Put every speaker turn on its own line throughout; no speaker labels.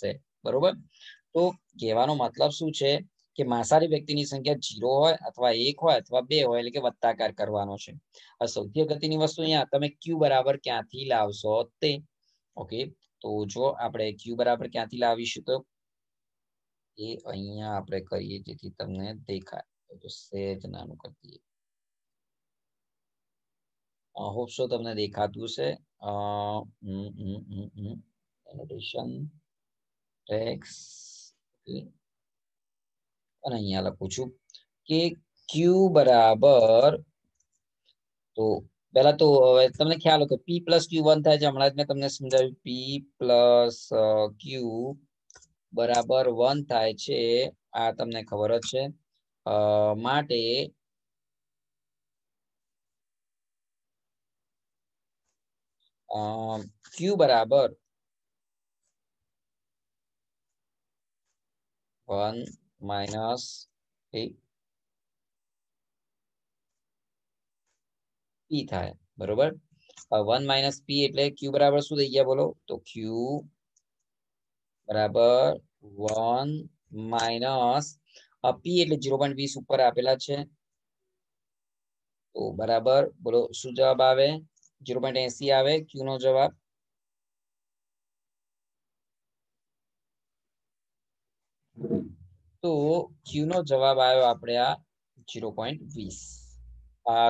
છે બરોબર તો કહેવાનો મતલબ શું છે કે માંસાહારી વ્યક્તિની સંખ્યા જીરો હોય અથવા એક હોય અથવા બે હોય એટલે કે વત્તાકાર કરવાનો છે હવે સૌથી અગત્યની વસ્તુ અહીંયા તમે ક્યુ બરાબર ક્યાંથી લાવશો તે ઓકે તો જો આપણે ક્યુ બરાબર ક્યાંથી લાવીશું તો એ અહીંયા આપણે કરીએ જેથી તમને દેખાય તો સહેજ નાનું કરી દઈએ હોપ સો તમને દેખાતું છે એનોટેશન રેક્સ અને અહીંયા લખું છું કે ક્યુ બરાબર તો પહેલા તો હવે તમને ખ્યાલ હોય કે પી પ્લસ ક્યુ વન થાય છે હમણાં જ મેં તમને સમજાવ્યું પી પ્લસ ક્યુ બરાબર વન થાય છે આ તમને ખબર જ છે માટે ક્યુ બરાબર 1 minus a p થાય બરોબર વન માઇનસ પી એટલે ક્યુ બરાબર શું થઈ ગયા બોલો તો ક્યુ બરાબર વન માઇનસ પી એટલે ઝીરો પોઈન્ટ વીસ ઉપર આપેલા છે તો બરાબર બોલો શું જવાબ આવે ઝીરો પોઈન્ટ એસી આવે ક્યુ નો જવાબ તો ક્યુ નો જવાબ આવ્યો આપણે આ zero point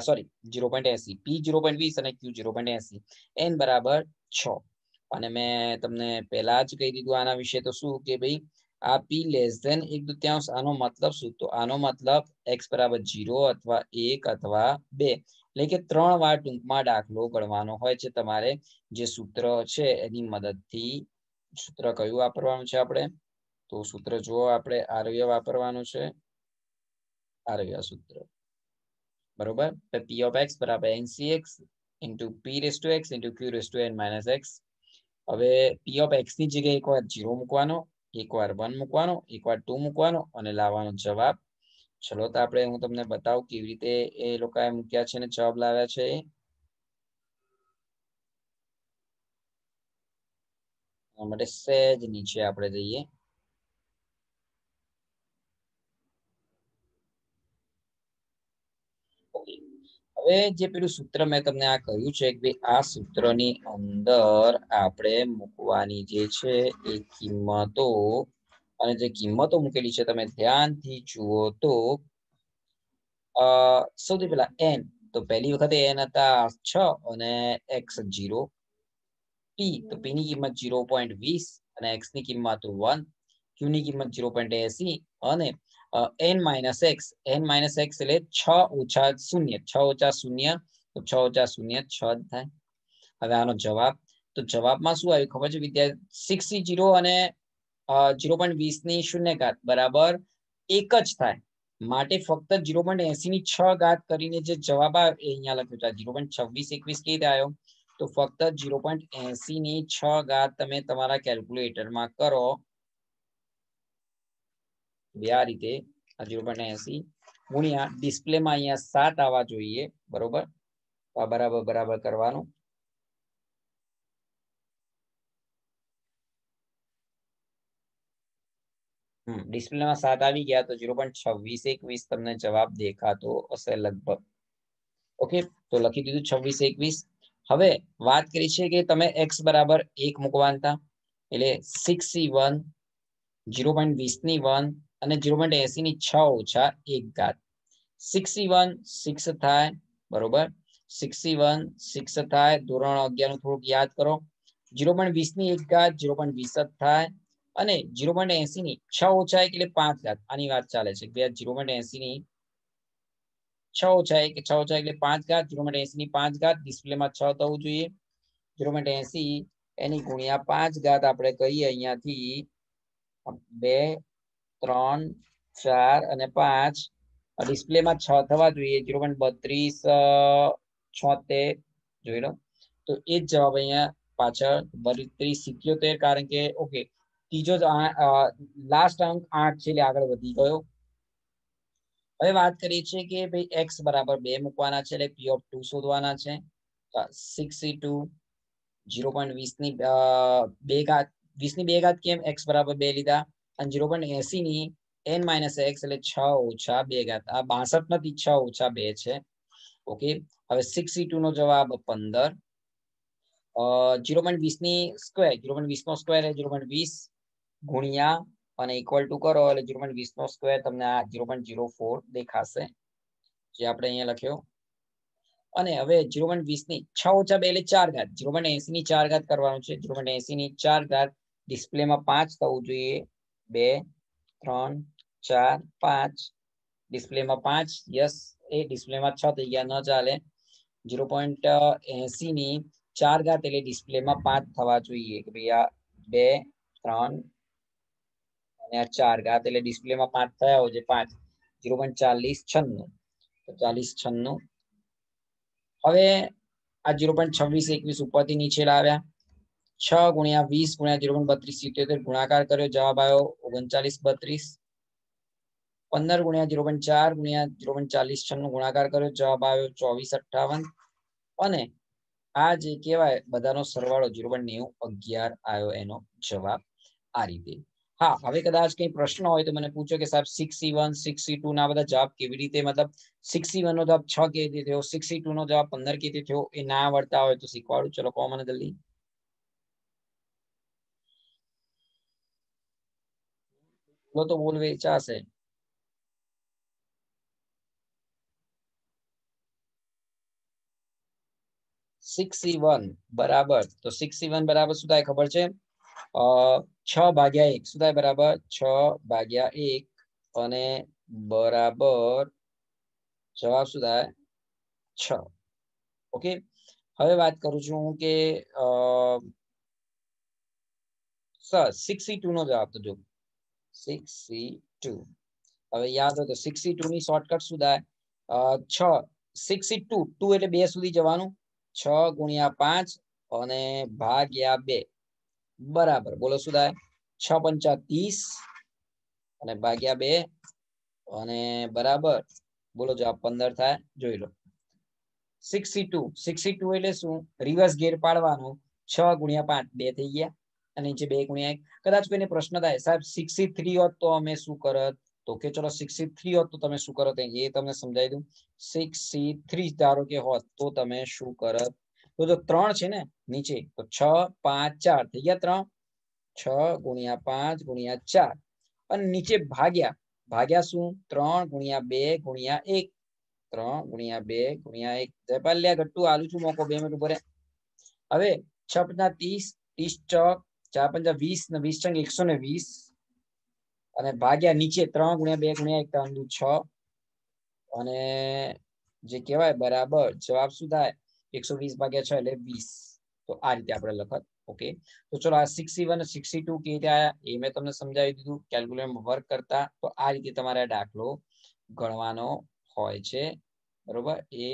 sorry zero point AC P zero point વીસ અને Q zero point AC N બરાબર છ અને મેં તમને પહેલા જ કહી દીધું આના વિશે તો શું કે ભાઈ આ પી લેસ ધેન એક દૃત્યાંશ આનો મતલબ શું તો આનો મતલબ એક્સ બરાબર જીરો અથવા એક અથવા બે એટલે કે ત્રણ વાર ટૂંકમાં દાખલો ગણવાનો હોય છે તમારે જે સૂત્ર છે એની મદદથી સૂત્ર કયું વાપરવાનું છે આપણે તો સૂત્ર જુઓ આપણે આરવ્ય વાપરવાનું છે આરવ્ય સૂત્ર બરોબર પી ઓફ એક્સ બરાબર NC NCX into P raise to X into Q raise to N minus X હવે પી ઓફ એક્સ ની જગ્યાએ એકવાર જીરો મૂકવાનો એકવાર વન મૂકવાનો એકવાર ટુ મૂકવાનો અને લાવવાનો જવાબ ચલો તો આપણે હું તમને બતાવું કેવી રીતે એ લોકોએ મૂક્યા છે અને જવાબ લાવ્યા છે માટે સહેજ નીચે આપણે જઈએ હવે જે પેલું સૂત્ર મેં તમને આ કહ્યું છે કે આ સૂત્રની અંદર આપણે મૂકવાની જે છે એ કિંમતો અને જે કિંમતો મૂકેલી છે તમે ધ્યાનથી જુઓ તો સૌથી પહેલા એન તો પહેલી વખતે એન હતા છ અને એક્સ જીરો પી તો પી ની કિંમત જીરો પોઈન્ટ વીસ અને એક્સ ની કિંમત વન ક્યુ ની કિંમત જીરો પોઈન્ટ એસી અને N minus X N minus X એટલે છ ઓછા શૂન્ય છ ઓછા શૂન્ય તો છ ઓછા શૂન્ય છ થાય હવે આનો જવાબ તો જવાબમાં શું આવ્યું ખબર છે વિદ્યાર્થી સિક્સ જીરો અને જીરો પોઈન્ટ વીસ ની શૂન્ય ઘાત બરાબર એક જ થાય માટે ફક્ત જીરો પોઈન્ટ એસી ની છ ઘાત કરીને જે જવાબ આવે એ અહીંયા લખ્યો છે જીરો પોઈન્ટ છવ્વીસ એકવીસ કેવી આવ્યો તો ફક્ત જીરો પોઈન્ટ એસી ની છ ઘાત તમે તમારા કેલ્ક્યુલેટરમાં કરો બે આ રીતે આ ઝીરો પોઈન્ટ એસી ગુણ્યા ડિસ્પ્લેમાં અહીંયા સાત આવવા જોઈએ બરોબર તો આ બરાબર બરાબર કરવાનું ડિસ્પ્લેમાં સાત આવી ગયા તો ઝીરો પોઈન્ટ છવ્વીસ એકવીસ તમને જવાબ દેખાતો હશે લગભગ ઓકે તો લખી દીધું છવ્વીસ એકવીસ હવે વાત કરી છે કે તમે એક્સ બરાબર એક મૂકવાનતા એટલે six C one zero point વીસ ની વન અને ઝીરો પોઈન્ટ એસી ની છ ઓછા એક ઘાત સિક્સી વન સિક્સ થાય બરોબર સિક્સી વન સિક્સ થાય ધોરણ અગિયાર નું થોડુંક યાદ કરો જીરો પોઈન્ટ વીસ ની એક ઘાત ઝીરો પોઈન્ટ વીસ જ થાય અને જીરો પોઈન્ટ એસી ની છ ઓછા એક એટલે પાંચ ઘાત આની વાત ચાલે છે બે જીરો પોઈન્ટ એસી ની છ ઓછા એક છ ઓછા એટલે પાંચ ઘાત જીરો પોઈન્ટ એસી ની પાંચ ઘાત ડિસ્પ્લેમાં છ થવું જોઈએ ઝીરો પોઈન્ટ એસી એની ગુણ્યા પાંચ ઘાત આપણે કહીએ અહીંયાથી બે ત્રણ ચાર અને પાંચ ડિસ્પ્લેમાં છ થવા જોઈએ ઝીરો પોઈન્ટ બત્રીસ છોતેર જોઈ લો તો એ જ જવાબ અહીંયા પાછળ બત્રીસ સિત્યોતેર કારણ કે ઓકે ત્રીજો લાસ્ટ અંક આઠ છે આગળ વધી ગયો હવે વાત કરીએ છીએ કે ભાઈ એક્સ બરાબર બે મૂકવાના છે એટલે પી ઓફ ટુ શોધવાના છે six C two zero point વીસની બે ઘાત વીસની બે ઘાત કેમ એક્સ બરાબર બે લીધા અને ઝીરો પોઈન્ટ એસી ની એન માઇનસ એક્સ એટલે છ ઓછા બે ઘાત આ બાસઠ નથી છ ઓછા બે છે ઓકે હવે સિક્સ સી ટુ નો જવાબ પંદર ઝીરો પોઈન્ટ વીસ ની સ્ક્વેર ઝીરો પોઈન્ટ વીસ નો સ્ક્વેર ઝીરો પોઈન્ટ વીસ ગુણ્યા અને ઇક્વલ ટુ કરો એટલે ઝીરો પોઈન્ટ વીસ નો સ્ક્વેર તમને આ ઝીરો પોઈન્ટ ઝીરો ફોર દેખાશે જે આપણે અહીંયા લખ્યો અને હવે ઝીરો પોઈન્ટ વીસ ની છ ઓછા બે એટલે ચાર ઘાત ઝીરો પોઈન્ટ એસી ની ચાર ઘાત કરવાનું છે ઝીરો પોઈન્ટ એસી ની ચાર ઘાત ડિસ્પ્લેમાં પાંચ થવું જોઈએ બે ત્રણ ચાર પાંચ ડિસ્પ્લેમાં પાંચ યસ એ ડિસ્પ્લેમાં છ થઈ ગયા ન ચાલે ઝીરો પોઈન્ટ એસી ની ચાર ઘાત એટલે ડિસ્પ્લેમાં પાંચ થવા જોઈએ કે ભાઈ આ બે ત્રણ અને આ ચાર ઘાત એટલે ડિસ્પ્લેમાં પાંચ થયા હોય છે પાંચ ઝીરો પોઈન્ટ ચાલીસ છન્નું તો ચાલીસ છન્નું હવે આ ઝીરો પોઈન્ટ છવ્વીસ એકવીસ ઉપરથી નીચે લાવ્યા છ ગુણ્યા વીસ ગુણ્યા જીરો બત્રીસ સિત્યોતેર ગુણાકાર કર્યો જવાબ આવ્યો ઓગણચાલીસ બત્રીસ પંદર ગુણ્યા જીરો પણ ચાર ગુણ્યા જીરો પોઈન્ટ ચાલીસ છ નો ગુણાકાર કર્યો જવાબ આવ્યો ચોવીસ અઠાવન અને આ જે કહેવાય બધાનો સરવાળો જીરો પોઈન્ટ નેવું અગિયાર આવ્યો એનો જવાબ આ રીતે હા હવે કદાચ કઈ પ્રશ્ન હોય તો મને પૂછો કે સાહેબ six C one six C two ના બધા જવાબ કેવી રીતે મતલબ સિક્સી સી વન નો જવાબ છ કેવી થયો સિક્સી ટુ નો જવાબ પંદર કેવી થયો એ ના આવડતા હોય તો શીખવાડું ચલો કહો મને જલ્દી તો બોલવી ચાશે સિક્સી વન બરાબર તો સિક્સી વન બરાબર ખબર છે છ ભાગ્યા એક શું બરાબર છ ભાગ્યા એક અને બરાબર જવાબ શું થાય છ ઓકે હવે વાત કરું છું હું કે સર સિક્સી ટુ નો જવાબ તો જો હવે યાદ હોય તો સિક્સ ટુ ની શોર્ટકટ શું થાય છ સિક્સ ટુ ટુ એટલે બે સુધી જવાનું છ ગુણ્યા પાંચ અને ભાગ્યા બે બરાબર બોલો શું થાય છ પંચા ત્રીસ અને ભાગ્યા બે અને બરાબર બોલો જવાબ પંદર થાય જોઈ લો સિક્સટી ટુ સિક્સટી ટુ એટલે શું રિવર્સ ગેર પાડવાનું છ ગુણ્યા પાંચ બે થઈ ગયા અને નીચે 2 * 1 કદાચ કોઈને પ્રશ્ન થાય સાહેબ 6c3 હો તો અમે શું કરત તો કે ચલો 6c3 હો તો તમે શું કરત એ તમને સમજાવી દઉં 6c3 ધારો કે હો તો તમે શું કરત તો જો 3 છે ને નીચે તો 6 5 4 ઠીક આ 3 6 * 5 * 4 અને નીચે ભાગ્યા ભાગ્યા શું 3 * 2 * 1 3 * 2 * 1 જયપલિયા ઘટ્ટું આલુ છું મોકો બે મિનિટ ઉપર હવે 6 * 5 = 30 ચાર પંજા વીસ ને વીસ ટંગ એકસો ને વીસ અને ભાગ્યા નીચે ત્રણ ગુણ્યા બે ગુણ્યા એક ત્રણ છ અને જે કહેવાય બરાબર જવાબ શું થાય એકસો વીસ ભાગ્યા છ એટલે વીસ તો આ રીતે આપણે લખત ઓકે તો ચલો આ સિક્સટી વન સિક્સટી ટુ કે રીતે આવ્યા એ મેં તમને સમજાવી દીધું કેલ્ક્યુલેટર વર્ક કરતા તો આ રીતે તમારે દાખલો ગણવાનો હોય છે બરોબર એ